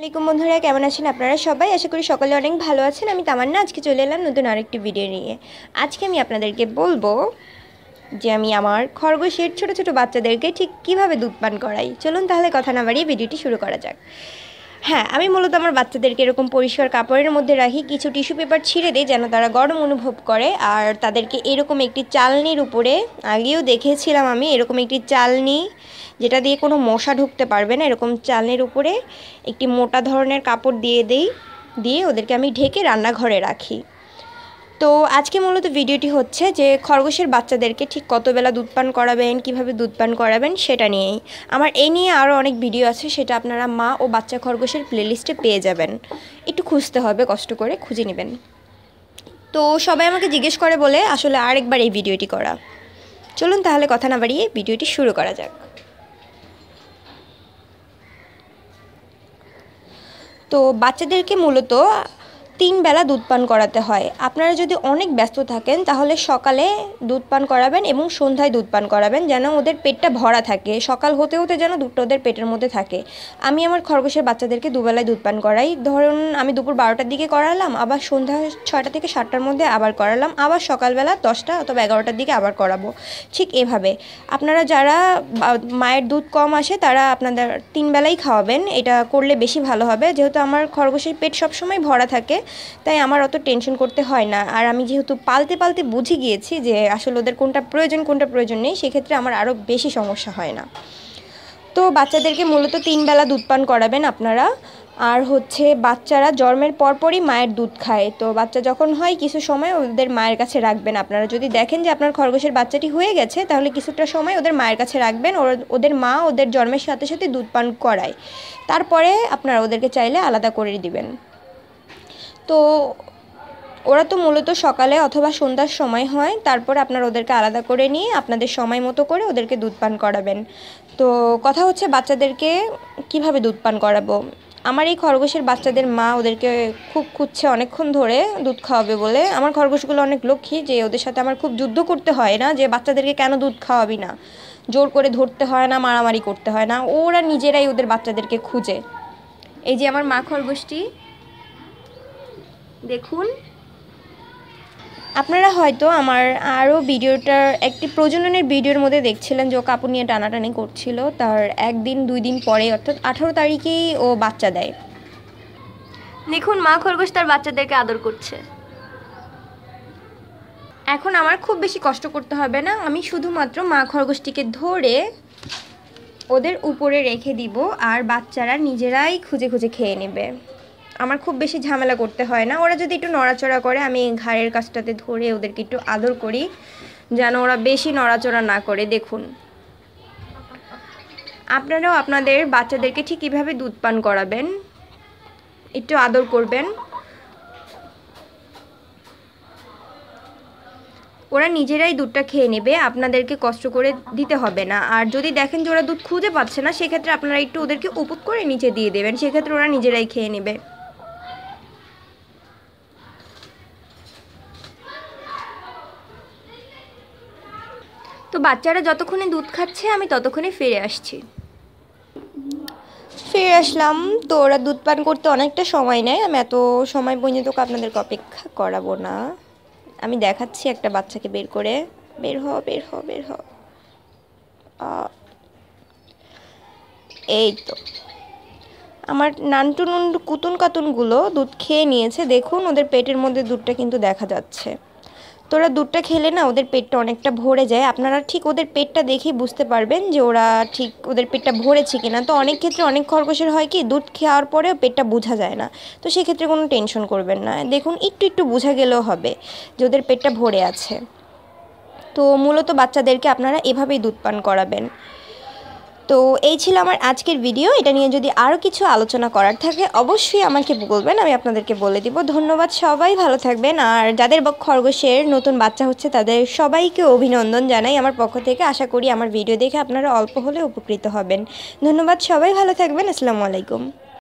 আলাইকুম বন্ধুরা কেমন আছেন আপনারা সবাই আশা করি সকলে অনেক ভালো আছেন আমি তামান্না আজকে চলে এলাম নতুন আরেকটি ভিডিও নিয়ে আজকে আমি আপনাদেরকে বলবো যে আমি আমার খরগোশের ছোট ছোট বাচ্চাদেরকে ঠিক কিভাবে দুধ পান করাই চলুন তাহলে কথা না বাড়িয়ে ভিডিওটি শুরু করা যাক হ্যাঁ আমি মূলত আমার বাচ্চাদেরকে এরকম পরিষ্কার কাপড়ের মধ্যে রাখি কিছু টিস্যু পেপার ছিঁড়ে দিই যেন তারা গরম অনুভব করে আর তাদেরকে এরকম একটি চালনির উপরে আগেও দেখেছিলাম আমি এরকম একটি চালনি যেটা দিয়ে কোনো মশা ঢুকতে পারবে না এরকম চালের উপরে একটি মোটা ধরনের কাপড় দিয়ে দেই দিয়ে ওদেরকে আমি ঢেকে রান্নাঘরে রাখি তো আজকে মূলত ভিডিওটি হচ্ছে যে খরগোশের বাচ্চাদেরকে ঠিক কতবেলা দুধ পান করাবেন কীভাবে দুধ পান করাবেন সেটা নিয়েই আমার এই নিয়ে আরও অনেক ভিডিও আছে সেটা আপনারা মা ও বাচ্চা খরগোশের প্লেলিস্টে পেয়ে যাবেন একটু খুঁজতে হবে কষ্ট করে খুঁজে নেবেন তো সবাই আমাকে জিজ্ঞেস করে বলে আসলে আরেকবার এই ভিডিওটি করা চলুন তাহলে কথা না বাড়িয়ে ভিডিওটি শুরু করা যাক তো বাচ্চাদেরকে মূলত তিন বেলা দুধ পান করাতে হয় আপনারা যদি অনেক ব্যস্ত থাকেন তাহলে সকালে দুধ পান করাবেন এবং সন্ধ্যায় দুধ পান করাবেন যেন ওদের পেটটা ভরা থাকে সকাল হতে হতে যেন দুধটা ওদের পেটের মধ্যে থাকে আমি আমার খরগোশের বাচ্চাদেরকে দুবেলায় দুধ পান করাই ধরুন আমি দুপুর বারোটার দিকে করালাম আবার সন্ধ্যা ছয়টা থেকে সাতটার মধ্যে আবার করালাম আবার সকালবেলা দশটা অথবা এগারোটার দিকে আবার করাবো ঠিক এভাবে আপনারা যারা মায়ের দুধ কম আসে তারা আপনাদের তিন বেলাই খাওয়াবেন এটা করলে বেশি ভালো হবে যেহেতু আমার খরগোশের পেট সবসময় ভরা থাকে তাই আমার অত টেনশন করতে হয় না আর আমি যেহেতু পালতে পালতে বুঝে গিয়েছি যে আসলে ওদের কোনটা প্রয়োজন কোনটা প্রয়োজন নেই সেক্ষেত্রে আমার আরও বেশি সমস্যা হয় না তো বাচ্চাদেরকে মূলত তিনবেলা দুধ পান করাবেন আপনারা আর হচ্ছে বাচ্চারা জন্মের পরপরই মায়ের দুধ খায় তো বাচ্চা যখন হয় কিছু সময় ওদের মায়ের কাছে রাখবেন আপনারা যদি দেখেন যে আপনার খরগোশের বাচ্চাটি হয়ে গেছে তাহলে কিছুটা সময় ওদের মায়ের কাছে রাখবেন ওদের মা ওদের জন্মের সাথে সাথে দুধ পান করায় তারপরে আপনারা ওদেরকে চাইলে আলাদা করে দিবেন তো ওরা তো মূলত সকালে অথবা সন্ধ্যার সময় হয় তারপর আপনার ওদেরকে আলাদা করে নিয়ে আপনাদের সময় মতো করে ওদেরকে দুধ পান করাবেন তো কথা হচ্ছে বাচ্চাদেরকে কিভাবে দুধ পান করাবো আমার এই খরগোশের বাচ্চাদের মা ওদেরকে খুব খুঁজছে অনেকক্ষণ ধরে দুধ খাওয়াবে বলে আমার খরগোশগুলো অনেক লক্ষ্মী যে ওদের সাথে আমার খুব যুদ্ধ করতে হয় না যে বাচ্চাদেরকে কেন দুধ খাওয়াবি না জোর করে ধরতে হয় না মারামারি করতে হয় না ওরা নিজেরাই ওদের বাচ্চাদেরকে খুঁজে এই যে আমার মা খরগোশটি দেখুন আপনারা হয়তো আমার আরও ভিডিওটার একটি প্রজননের ভিডিওর মধ্যে দেখছিলেন যে ও কাপড় নিয়ে টানাটানি করছিল তার একদিন দুই দিন পরে অর্থাৎ আঠারো তারিখেই ও বাচ্চা দেয় দেখুন মা খরগোশ তার বাচ্চাদেরকে আদর করছে এখন আমার খুব বেশি কষ্ট করতে হবে না আমি শুধুমাত্র মা খরগোশটিকে ধরে ওদের উপরে রেখে দিব আর বাচ্চারা নিজেরাই খুঁজে খুঁজে খেয়ে নেবে আমার খুব বেশি ঝামেলা করতে হয় না ওরা যদি একটু নড়াচড়া করে আমি ঘাড়ের কাজটাতে ধরে ওদেরকে একটু আদর করি যেন ওরা বেশি নড়াচড়া না করে দেখুন আপনারাও আপনাদের বাচ্চাদেরকে ঠিক কীভাবে দুধ পান করাবেন একটু আদর করবেন ওরা নিজেরাই দুধটা খেয়ে নেবে আপনাদেরকে কষ্ট করে দিতে হবে না আর যদি দেখেন যে ওরা দুধ খুঁজে পাচ্ছে না সেক্ষেত্রে আপনারা একটু ওদেরকে উপুত করে নিচে দিয়ে দেবেন সেক্ষেত্রে ওরা নিজেরাই খেয়ে নেবে তো বাচ্চারা যতক্ষণে দুধ খাচ্ছে আমি ততক্ষণে ফিরে আসছি ফিরে আসলাম তো ওরা দুধ পান করতে অনেকটা সময় নেয় আমি এত সময় পর্যন্ত আপনাদেরকে অপেক্ষা করাবো না আমি দেখাচ্ছি একটা বাচ্চাকে বের করে বের হ বের হ বের হ এই তো আমার নানটু নুন কুতুন কাতুনগুলো দুধ খেয়ে নিয়েছে দেখুন ওদের পেটের মধ্যে দুধটা কিন্তু দেখা যাচ্ছে তোরা দুধটা খেলে না ওদের পেটটা অনেকটা ভরে যায় আপনারা ঠিক ওদের পেটটা দেখেই বুঝতে পারবেন যে ওরা ঠিক ওদের পেটটা ভরেছে কিনা তো অনেক ক্ষেত্রে অনেক খরগোশের হয় কি দুধ খাওয়ার পরেও পেটটা বোঝা যায় না তো সেক্ষেত্রে কোনো টেনশন করবেন না দেখুন একটু একটু বোঝা গেলেও হবে যে ওদের পেটটা ভরে আছে তো মূলত বাচ্চাদেরকে আপনারা এভাবেই দুধ পান করাবেন তো এই ছিল আমার আজকের ভিডিও এটা নিয়ে যদি আরও কিছু আলোচনা করার থাকে অবশ্যই আমাকে বলবেন আমি আপনাদেরকে বলে দিব ধন্যবাদ সবাই ভালো থাকবেন আর যাদের খরগোশের নতুন বাচ্চা হচ্ছে তাদের সবাইকে অভিনন্দন জানাই আমার পক্ষ থেকে আশা করি আমার ভিডিও দেখে আপনারা অল্প হলে উপকৃত হবেন ধন্যবাদ সবাই ভালো থাকবেন আসসালামু আলাইকুম